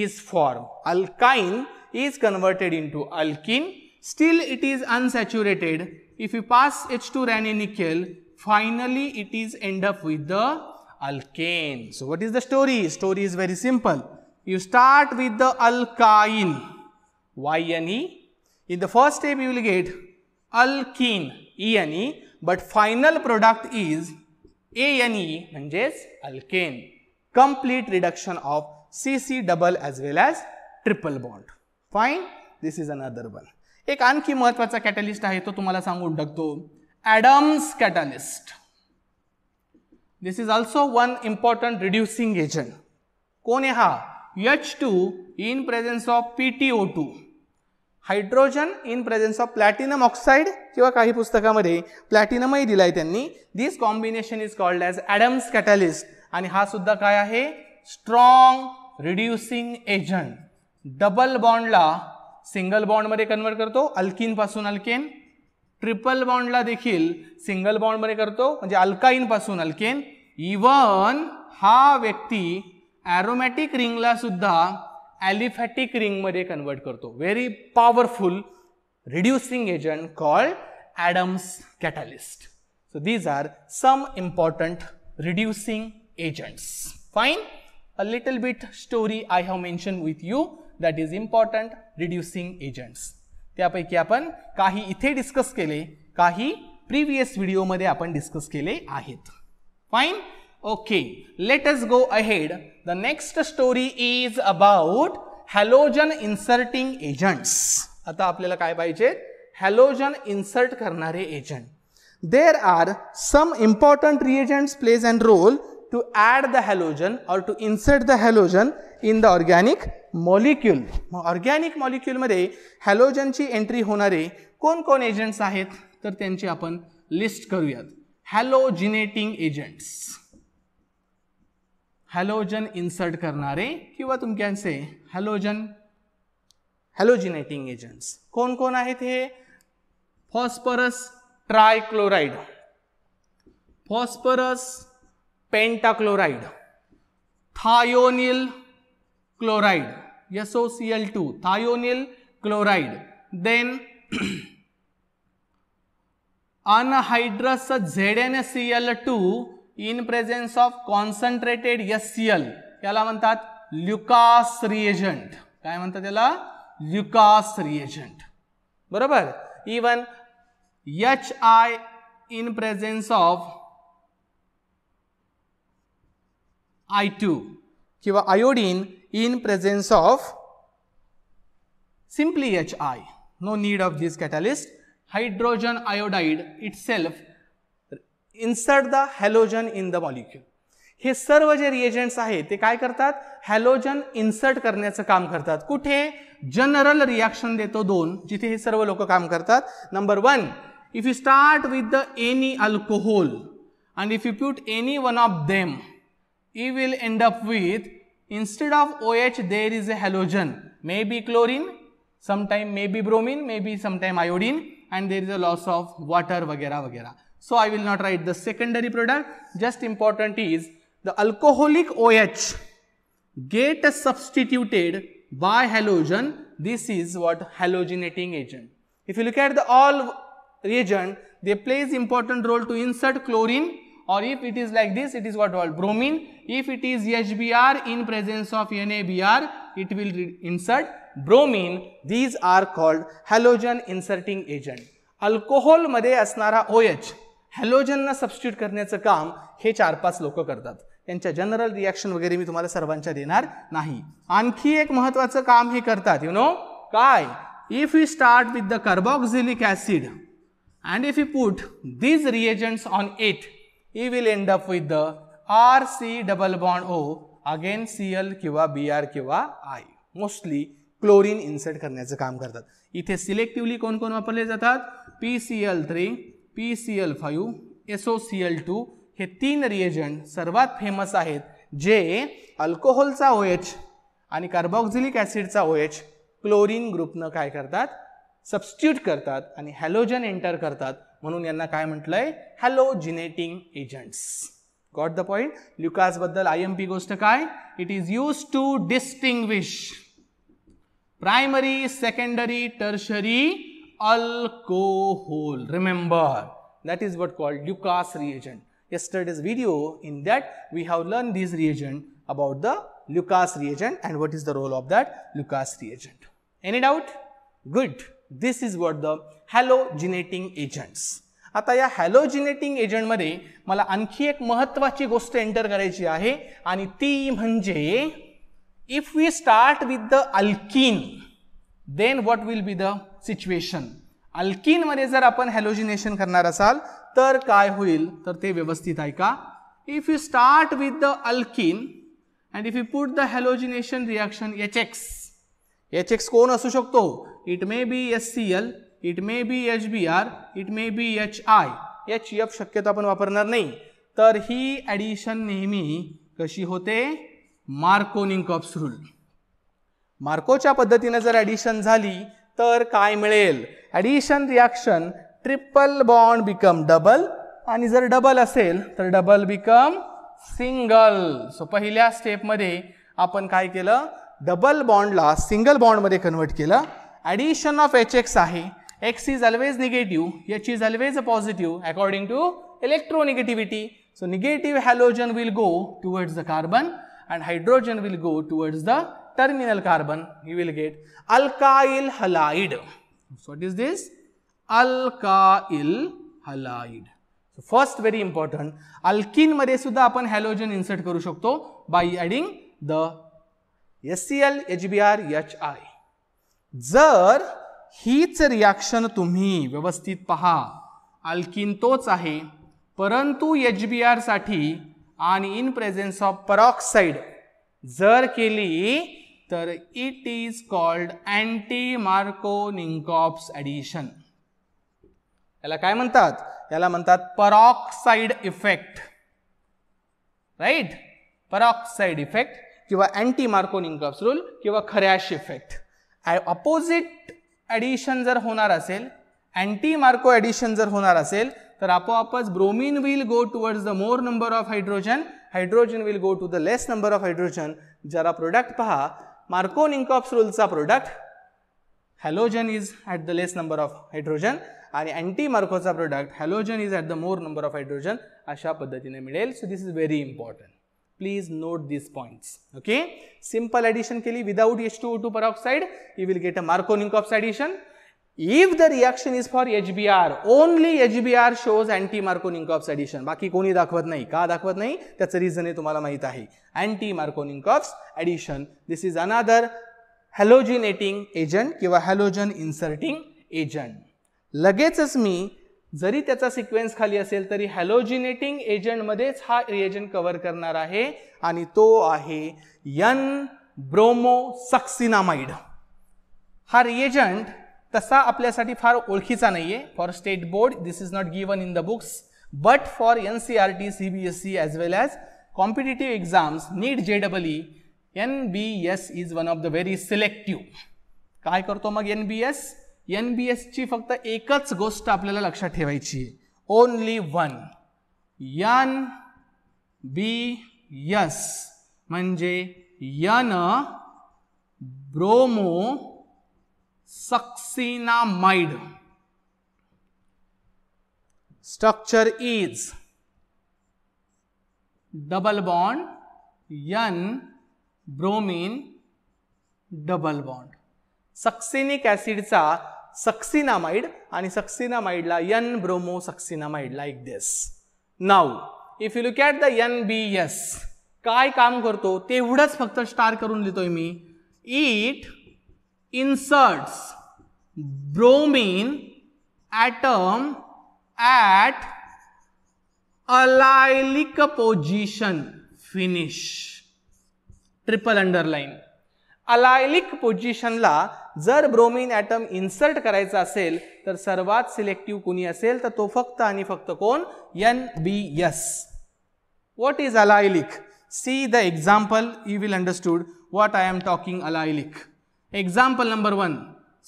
is formed alkyne is converted into alkene still it is unsaturated. If you pass H2 RNA nickel, finally it is end up with the alkane. So what is the story? Story is very simple. You start with the alkyne, YNE. In the first step you will get alkene, ENE, but final product is ANE, is alkane. Complete reduction of CC double as well as triple bond. Fine? This is another one. एक आणखी महत्त्वाचा catalyst आहे तो तुम्हाला सांगून टाकतो Adams catalyst this is also one important reducing agent कोण आहे हा H two in presence of P T O two hydrogen in presence of platinum oxide किंवा काही पुस्तकामध्ये प्लॅटिनमही दिला आहे त्यांनी this combination is called as Adams catalyst आणि हा सुद्धा काय आहे स्ट्रॉंग रिड्युसिंग एजंट डबल बॉन्डला सिंगल बॉन्डमध्ये कन्वर्ट करतो अल्किनपासून अल्केन ट्रिपल बॉन्डला देखील सिंगल बॉन्डमध्ये करतो म्हणजे अल्काईनपासून अल्केन इवन हा व्यक्ती ॲरोमॅटिक रिंगला सुद्धा ॲलिफॅटिक रिंगमध्ये कन्वर्ट करतो very powerful reducing agent called Adams catalyst so these are some important reducing agents fine a little bit story I have mention with you that is important reducing agents त्यापैकी आपण काही इथे discuss केले काही previous व्हिडिओमध्ये आपण discuss केले आहेत fine okay let us go ahead the next story is about halogen inserting agents आता आपल्याला काय पाहिजे हॅलोजन इन्सर्ट करणारे agent there are some important reagents plays and role to add the halogen or to insert the halogen in the organic molecule. Organic मॉलिक्यूलमध्ये हॅलोजनची entry होणारे कोण कोण एजंट्स आहेत तर त्यांची आपण लिस्ट करूयात हॅलोजिनेटिंग एजंट्स हॅलोजन इन्सर्ट करणारे किंवा तुमक्यांचे हॅलोजन हॅलोजिनेटिंग एजंट्स कोण कोण आहेत हे phosphorus trichloride phosphorus pentachloride thionyl chloride yes thionyl N C L two in zncl2 of concentrated of C hcl याला म्हणतात ल्युकास रिएजंट काय म्हणतात त्याला ल्युकास रिएजंट बरोबर even H I in presence of I two किंवा iodine in presence of simply H I no need of this catalyst hydrogen iodide itself insert the halogen in the molecule हे सर्व जे reagents आहेत ते काय करतात halogen insert करण्याचं काम करतात कुठे जनरल रिॲक्शन देतो दोन जिथे हे सर्व लोक काम करतात number one if you start with the any alcohol and if you put any one of them you will end up with instead of OH there is a halogen maybe chlorine sometime maybe bromine maybe sometime iodine and there is a loss of water vagera vagera. So I will not write the secondary product just important is the alcoholic OH get substituted by halogen this is what halogenating agent. If you look at the all reagent they plays important role to insert chlorine if it is it if what is like if it is what B R in it of N A B R it will read insert bromine these are called halogen inserting agent अल्कोहोलमध्ये असणारा O H हॅलोजनला substitute करण्याचं काम हे चार पाच लोक करतात त्यांच्या जनरल रिॲक्शन वगैरे मी तुम्हाला सर्वांच्या देणार नाही आणखी एक महत्त्वाचं काम हे करतात यु नो काय if you start with the carboxylic acid and if you put these reagents on it will will end up with the सी double bond O again C L किंवा बी आर किंवा I mostly chlorine insert करण्याचं काम करतात इथे selectively कोण कोण वापरले जातात P C L three P C L five O C L two हे तीन रिएजंट सर्वात फेमस आहेत जे अल्कोहोलचा ओ एच आणि कार्बॉक्झिलिक ॲसिडचा ओ एच क्लोरीन ग्रुपनं काय करतात सबस्टिट्यूट करतात आणि हॅलोजन एंटर करतात म्हणून यांना काय म्हटलंय halogenating agents got the point Lucas बद्दल आय एम पी गोष्ट काय it is use to distinguish primary secondary tertiary alcohol. Remember, that is what called Lucas reagent. Yesterday's video, in that we have learned this reagent about the Lucas reagent and what is the role of that Lucas reagent. Any doubt? Good. This is what the halogenating agents आता या हॅलोजिनेटिंग एजंटमध्ये मला आणखी एक महत्त्वाची गोष्ट enter करायची आहे आणि ती म्हणजे if we start with the alkyne then what will be the situation अल्किनमध्ये जर आपण हॅलोजिनेशन करणार असाल तर काय होईल तर ते व्यवस्थित ऐका if you start with the alkyne and if you put the halogenation reaction H X H X कोण असू शकतो it may be S C L it may be H B R it may be H I H F शक्यतो आपण वापरणार नाही तर ही addition नेहमी कशी होते मार्कोनिंग कॉप्स रूल मार्कोच्या पद्धतीनं जर ॲडिशन झाली तर काय मिळेल addition reaction triple bond become double आणि जर डबल असेल तर डबल बिकम सिंगल सो पहिल्या स्टेपमध्ये आपण काय केलं डबल बॉन्डला सिंगल बॉन्डमध्ये कन्वर्ट केलं addition of Hx आहे, x is always negative, h is always a positive according to electronegativity. So, negative halogen will go towards the carbon and hydrogen will go towards the terminal carbon. You will get alkyl halide. So, what is this? Alkyl halide. So, first very important, alkene मध्ये sudha आपण halogen insert करू शकतो by adding the SCl, HBr, HI. जर हीच reaction तुम्ही व्यवस्थित पहा alkene तोच आहे परंतु एच बी आरसाठी आणि इन प्रेझेन्स ऑफ परॉक्साईड जर केली तर it is called anti Markovnikov's addition याला काय म्हणतात याला म्हणतात peroxide effect right peroxide effect किंवा अँटी मार्कोनिंकॉप्स रूल किंवा खऱ्याश इफेक्ट अपोजिट ॲडिशन जर होणार असेल अँटी मार्को ॲडिशन जर होणार असेल तर आपोआपच bromine will go towards the more number of hydrogen hydrogen will go to the less number of hydrogen जरा प्रोडक्ट पहा मार्को निंकॉप्स रूलचा product halogen is at the less number of hydrogen आणि anti मार्कोचा product halogen is at the more number of hydrogen अशा पद्धतीने मिळेल so this is very important Please note these points. Okay. Simple addition ke liye without H2O2 peroxide, you will get a Markovnikov addition. If the reaction is for HBr, only HBr shows anti-Markovnikov's addition. बाकी कोणी दाखवत नाही का दाखवत नाही त्याचं reason हे तुम्हाला माहीत आहे anti Markovnikov's addition this is another halogenating agent किंवा हॅलोजन इन्सर्टिंग एजंट लगेचच मी जरी त्याचा सिक्वेन्स खाली असेल तरी हॅलोजिनेटिंग एजंटमध्येच हा रिएजंट कव्हर करणार आहे आणि तो आहे यन ब्रोमो सक्सिनामाइड हा रिएजंट तसा आपल्यासाठी फार ओळखीचा नाही आहे for state board this is not given in the books but for N C R T C B S C as well as competitive exams NEET J E N B S is one of the very selective काय करतो मग N B S N B एसची फक्त एकच गोष्ट आपल्याला लक्षात ठेवायची आहे only one N B S म्हणजे N bromo succinimide structure is double bond N bromine double bond succinic ॲसिडचा सक्सिनामाइड आणि सक्सिनामाइडला यन ब्रोमो सक्सिनामाइड एक this now if you look at the N B S काय काम करतो तेवढंच फक्त स्टार करून लिहितोय मी it inserts bromine atom at allylic position finish triple underline allylic पोझिशनला जर ब्रोमिन ॲटम इन्सर्ट करायचा असेल तर सर्वात सिलेक्टिव्ह कुणी असेल तर तो फक्त आणि फक्त कोण N B S what is allylic see the example you will understood what I am talking allylic example number one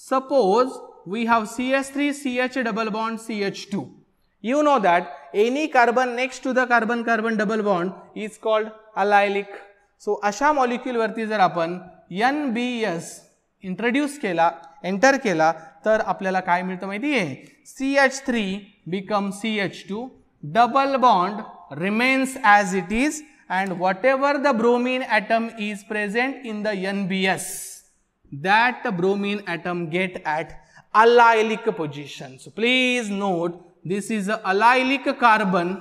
suppose we C S three C H double bond C H two you know that any carbon next to the carbon carbon double bond is called allylic so अशा molecule वरती जर आपण NBS introduce केला, enter केला, तर आपल्याला काय मिळतं माहिती आहे CH3 become CH2 double bond remains as it is and whatever the bromine atom is present in the NBS that bromine atom get at allylic position so please note this is allylic carbon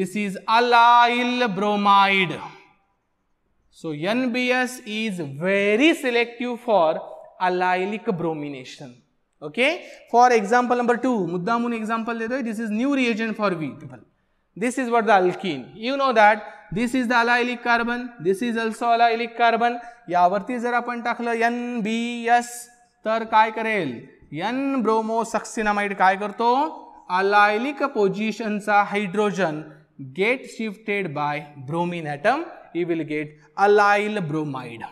this is allyl bromide so NBS is very selective for allylic bromination. Okay. For example number 2, Muddamun example, this is new reagent for V. This is what the alkene. You know that this is the allylic carbon, this is also allylic carbon. यावरती zarapan आपण NBS N B S तर काय करेल N bromo succinimide काय करतो allylic पोझिशनचा hydrogen get shifted you will get allyl bromide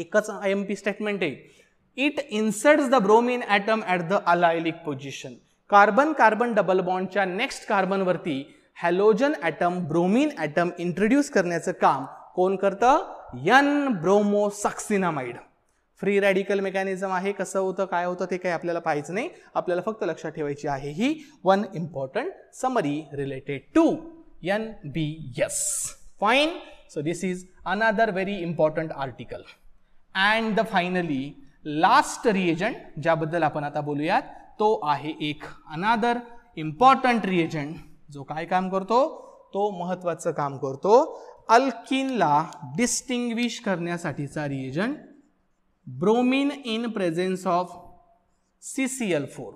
एकच I M P statement आहे it inserts the bromine atom at the allylic position carbon carbon double बॉन्डच्या next कार्बनवरती halogen atom bromine atom introduce करण्याचं काम कोण करतं N succinimide free radical mechanism आहे कसं होतं काय होतं ते काही आपल्याला पाहायचं नाही आपल्याला फक्त लक्षात ठेवायची आहे ही one important summary related to N B S fine So this is another very important article. And the finally, last reagent, jabadal apanata boluyat, to ahe ek. Another important reagent, jo kai kam korto, to mahatvatsa kam korto, alkin la distinguish karnya satisa reagent, bromine in presence of CCl4.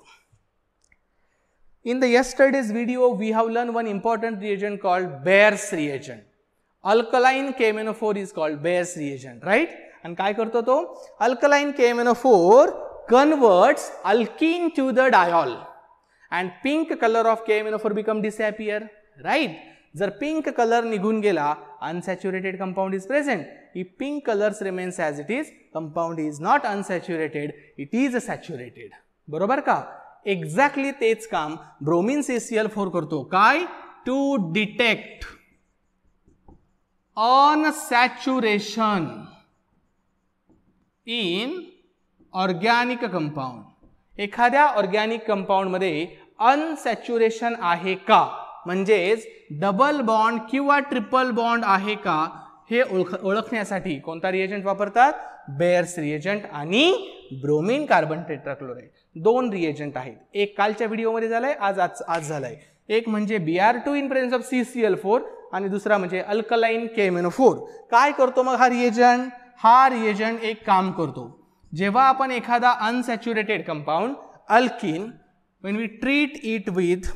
In the yesterday's video, we have learned one important reagent called Bayer's reagent. Alkaline K M N O four is called Baeyer's reagent right आणि काय करतो तो alkaline K M N O four converts alkene to the diol and pink colour of K M N O four become disappear right जर pink colour निघून गेला unsaturated compound is present ही pink colours remains as it is compound is not unsaturated it is saturated बरोबर का exactly तेच काम bromine CCL four करतो काय to detect unsaturation in organic compound एखाद्या ऑर्गॅनिक कंपाऊंडमध्ये अनसॅच्युरेशन आहे का म्हणजेच डबल बॉन्ड किंवा ट्रिपल बॉन्ड आहे का हे ओळख ओळखण्यासाठी कोणता रिएजंट वापरतात बेअर्स रिएजंट आणि ब्रोमिन कार्बन टेट्राक्लोराईड दोन रिएजंट आहेत एक कालच्या व्हिडिओमध्ये झालाय आज आज आज झालाय एक म्हणजे B R two in presence of C C L four आणि दुसरा म्हणजे अल्कलाईन फोर काय करतो मग हा रिएजंट हा रिएजंट एक काम करतो जेव्हा आपण एखादा unsaturated compound alkene when we treat it with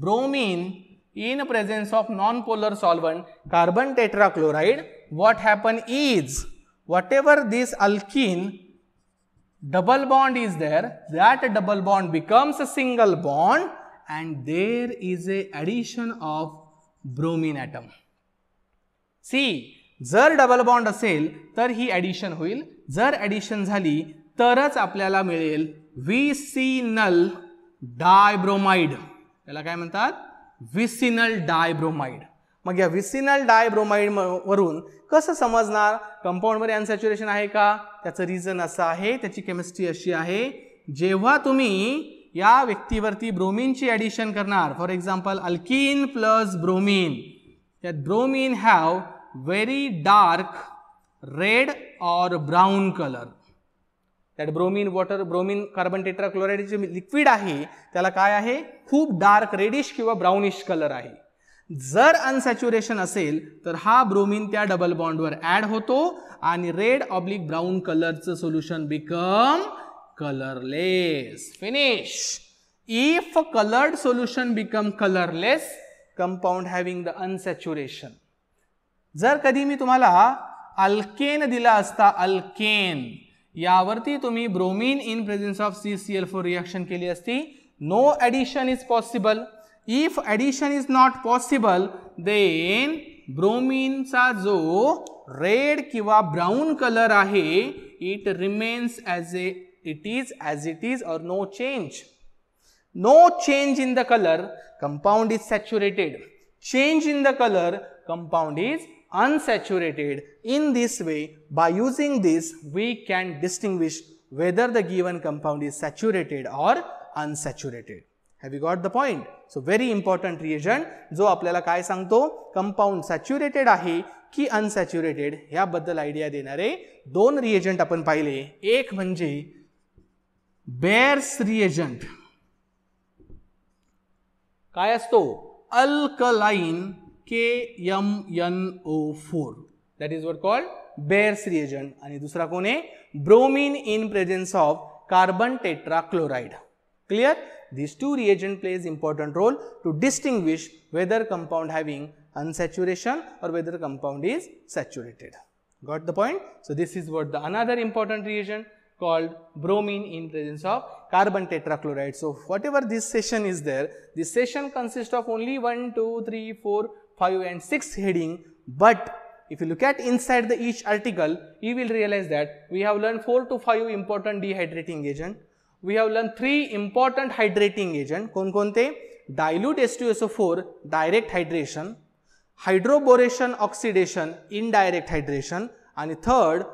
bromine in presence of non polar solvent carbon tetrachloride what happen is whatever this alkene double bond is there that double bond becomes a single bond and there is a addition of bromine atom see जर double bond असेल तर ही addition होईल जर addition झाली तरच आपल्याला मिळेल vicinal डायब्रोमाइड त्याला काय म्हणतात विसिनल डायब्रोमाइड मग या विसिनल डायब्रोमाइड वरून कसं समजणार कंपाऊंडमध्ये अनसॅच्युरेशन आहे का त्याचं रिझन असं आहे त्याची केमिस्ट्री अशी आहे जेव्हा तुम्ही या व्यक्तीवरती ब्रोमिनची ॲडिशन करणार for example alkene plus bromine त्यात bromine have very dark red or brown colour त्यात bromine water bromine carbon tetra chloride जे लिक्विड आहे त्याला काय आहे खूप डार्क रेडिश किंवा ब्राउनिश कलर आहे जर अनसॅच्युरेशन असेल तर हा ब्रोमिन त्या डबल बॉन्डवर ॲड होतो आणि रेड ऑब्लिक ब्राऊन कलरचं solution become colorless. Finish. If a colored solution become colorless, compound having the unsaturation. जर कधी मी तुम्हाला अल्केन दिला असता अल्केन यावरती तुम्ही bromine in presence of C C L four reaction केली असती no addition is possible if addition is not possible then ब्रोमीनचा जो रेड किंवा ब्राऊन कलर आहे it remains as a it is as it is or no change. No change in the color, compound is saturated. Change in the color, compound is unsaturated. In this way, by using this, we can distinguish whether the given compound is saturated or unsaturated. Have you got the point? So very important so compound saturated काय सांगतो compound saturated आहे की idea ह्याबद्दल idea देणारे दोन reagent आपण पाहिले Ek manje. Bears reagent काय असतो alkaline N O four that is called Baeyer's reagent आणि दुसरा कोण आहे bromine in presence of carbon tetra chloride clear this two reagent plays important role to distinguish whether compound having unsaturation or whether compound is saturated got the point so this is what the another important reagent called bromine in presence of carbon tetrachloride. So, whatever this session is there, this session consists of only 1, 2, 3, 4, 5 and 6 heading, but if you look at inside the each article, you will realize that we have learned 4 to 5 important dehydrating agent. We have learned 3 important hydrating agent, kon kon te? Dilute H2SO4, direct hydration, hydroboration oxidation, indirect hydration and third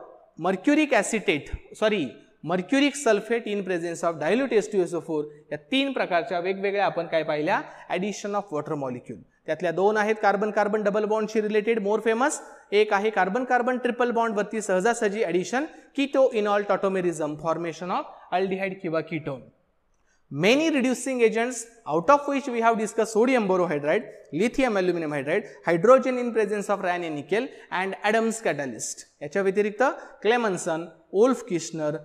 mercuric acetate sorry mercuric sulphate in presence of dilute S two four या तीन प्रकारच्या वेगवेगळ्या आपण काय पाहिल्या addition of water molecule त्यातल्या दोन आहेत कार्बन कार्बन डबल बॉन्डशी रिलेटेड मोर फेमस एक आहे कार्बन कार्बन ट्रिपल बॉन्डवरती सहजासहजी addition keto enol tautomerism formation of aldehyde किंवा ketone Many reducing agents out of which we have discussed sodium borohydride, lithium aluminum hydride, hydrogen in presence of rhine and nickel and Adams catalyst. याच्या Clemenson, Wolf kishner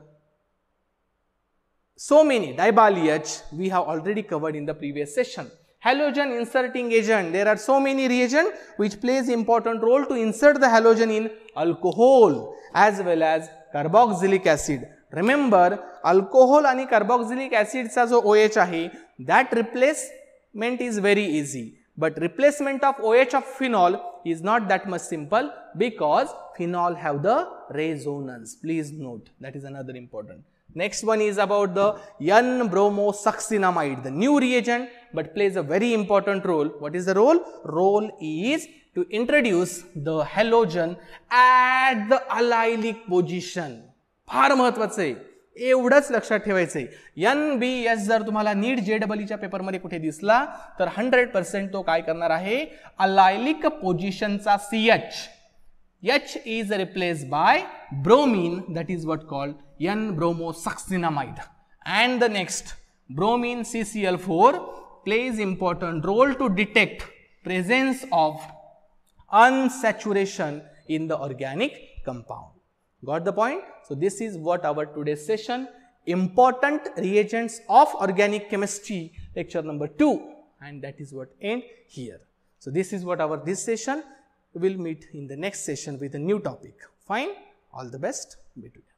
so many di-bali-h. we have already covered in the previous session. Halogen inserting agent, there are so many reagent which plays important role to insert the halogen in alcohol as well as carboxylic acid Remember, alcohol and carboxylic acids as OH ahi, that replacement is very easy. But replacement of OH of phenol is not that much simple because phenol have the resonance. Please note that is another important. Next one is about the N-bromosuccinamide, the new reagent but plays a very important role. What is the role? Role is to introduce the halogen at the allylic position. फार महत्त्वाचं आहे एवढंच लक्षात ठेवायचं आहे N B S जर तुम्हाला नीट जे डबलईच्या पेपरमध्ये कुठे दिसला तर हंड्रेड पर्सेंट तो काय करणार आहे अलायलिक पोझिशनचा C H H is replace by bromine that is what called N bromo succinimide and the next bromine C C L four plays important role to detect presence of unsaturation in the organic compound Got the point? So, this is what our today's session important reagents of organic chemistry lecture number 2 and that is what end here. So, this is what our this session we will meet in the next session with a new topic. Fine, all the best. Be